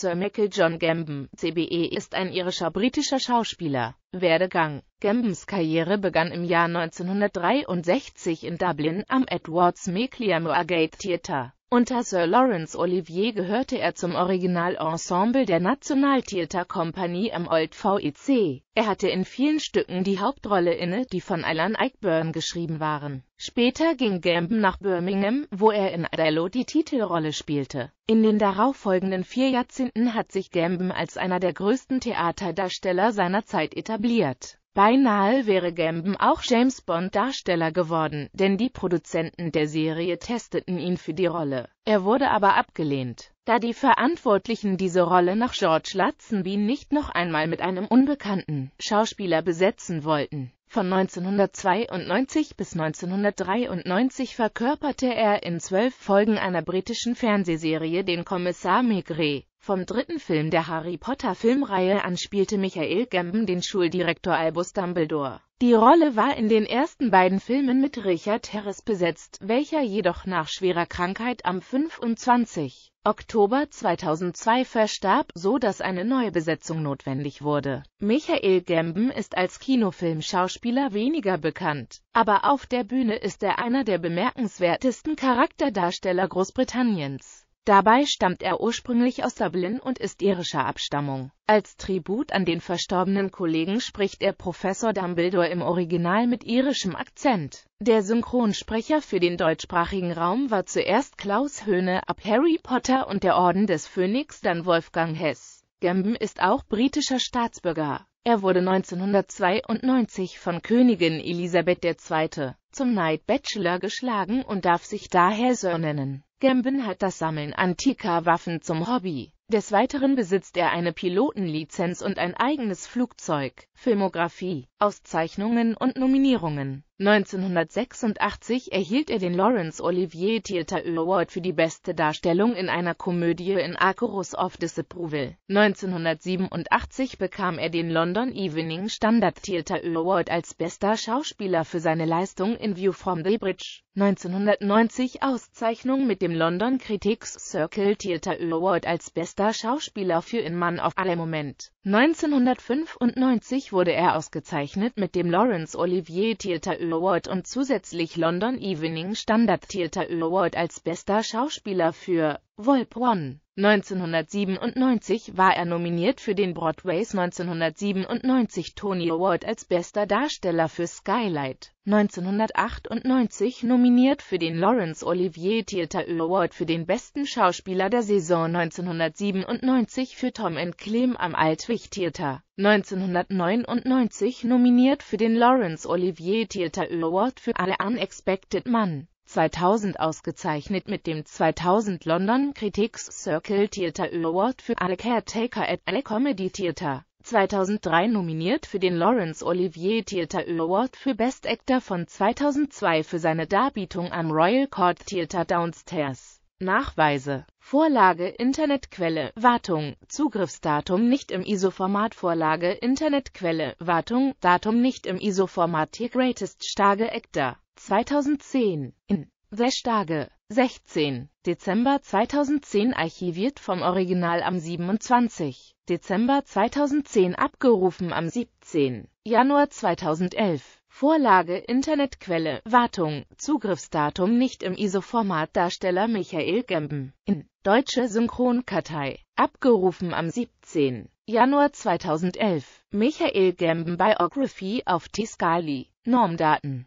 Sir Michael John Gambon, CBE, ist ein irischer britischer Schauspieler Werdegang Gambens Karriere begann im Jahr 1963 in Dublin am Edwards Macklemore Gate Theatre. Unter Sir Lawrence Olivier gehörte er zum Originalensemble der National Theatre Company am Old VEC. Er hatte in vielen Stücken die Hauptrolle inne, die von Alan Eichburn geschrieben waren. Später ging Gambon nach Birmingham, wo er in Adello die Titelrolle spielte. In den darauffolgenden vier Jahrzehnten hat sich Gambon als einer der größten Theaterdarsteller seiner Zeit etabliert etabliert. Beinahe wäre Gambon auch James Bond-Darsteller geworden, denn die Produzenten der Serie testeten ihn für die Rolle. Er wurde aber abgelehnt, da die Verantwortlichen diese Rolle nach George Lazenby nicht noch einmal mit einem unbekannten Schauspieler besetzen wollten. Von 1992 bis 1993 verkörperte er in zwölf Folgen einer britischen Fernsehserie den Kommissar Maigret. Vom dritten Film der Harry-Potter-Filmreihe an spielte Michael Gambon den Schuldirektor Albus Dumbledore. Die Rolle war in den ersten beiden Filmen mit Richard Harris besetzt, welcher jedoch nach schwerer Krankheit am 25. Oktober 2002 verstarb, so dass eine neue Besetzung notwendig wurde. Michael Gambon ist als Kinofilmschauspieler weniger bekannt, aber auf der Bühne ist er einer der bemerkenswertesten Charakterdarsteller Großbritanniens. Dabei stammt er ursprünglich aus Dublin und ist irischer Abstammung. Als Tribut an den verstorbenen Kollegen spricht er Professor Dumbledore im Original mit irischem Akzent. Der Synchronsprecher für den deutschsprachigen Raum war zuerst Klaus Höhne ab Harry Potter und der Orden des Phönix, dann Wolfgang Hess. Gambon ist auch britischer Staatsbürger. Er wurde 1992 von Königin Elisabeth II. zum Knight Bachelor geschlagen und darf sich daher Sir nennen. Gambin hat das Sammeln antiker Waffen zum Hobby. Des Weiteren besitzt er eine Pilotenlizenz und ein eigenes Flugzeug. Filmografie, Auszeichnungen und Nominierungen 1986 erhielt er den Lawrence Olivier Theatre Award für die beste Darstellung in einer Komödie in Acorus of Disapproval. 1987 bekam er den London Evening Standard Theatre Award als bester Schauspieler für seine Leistung in View from the Bridge. 1990 Auszeichnung mit dem London Critics Circle Theatre Award als bester Star-Schauspieler für In Mann auf alle Moment. 1995 wurde er ausgezeichnet mit dem Laurence Olivier Theatre Award und zusätzlich London Evening Standard Theatre Award als bester Schauspieler für Volp One. 1997 war er nominiert für den Broadways 1997 Tony Award als bester Darsteller für Skylight, 1998 nominiert für den Laurence Olivier Theatre Award für den besten Schauspieler der Saison 1997 für Tom and Clem am Altwich Theatre. 1999 nominiert für den Laurence Olivier Theatre Award für Alle Unexpected Man. 2000 ausgezeichnet mit dem 2000 London Critics Circle Theatre Award für A Caretaker at a Comedy Theatre. 2003 nominiert für den Laurence Olivier Theatre Award für Best Actor von 2002 für seine Darbietung am Royal Court Theatre Downstairs. Nachweise Vorlage Internetquelle Wartung Zugriffsdatum nicht im ISO-Format Vorlage Internetquelle Wartung Datum nicht im ISO-Format Greatest Starge Actor 2010 in sehr 16. Dezember 2010 archiviert vom Original am 27. Dezember 2010 abgerufen am 17. Januar 2011 Vorlage Internetquelle Wartung Zugriffsdatum nicht im ISO-Format Darsteller Michael Gemben in Deutsche Synchronkartei abgerufen am 17. Januar 2011 Michael Gemben Biography auf t Tiscali Normdaten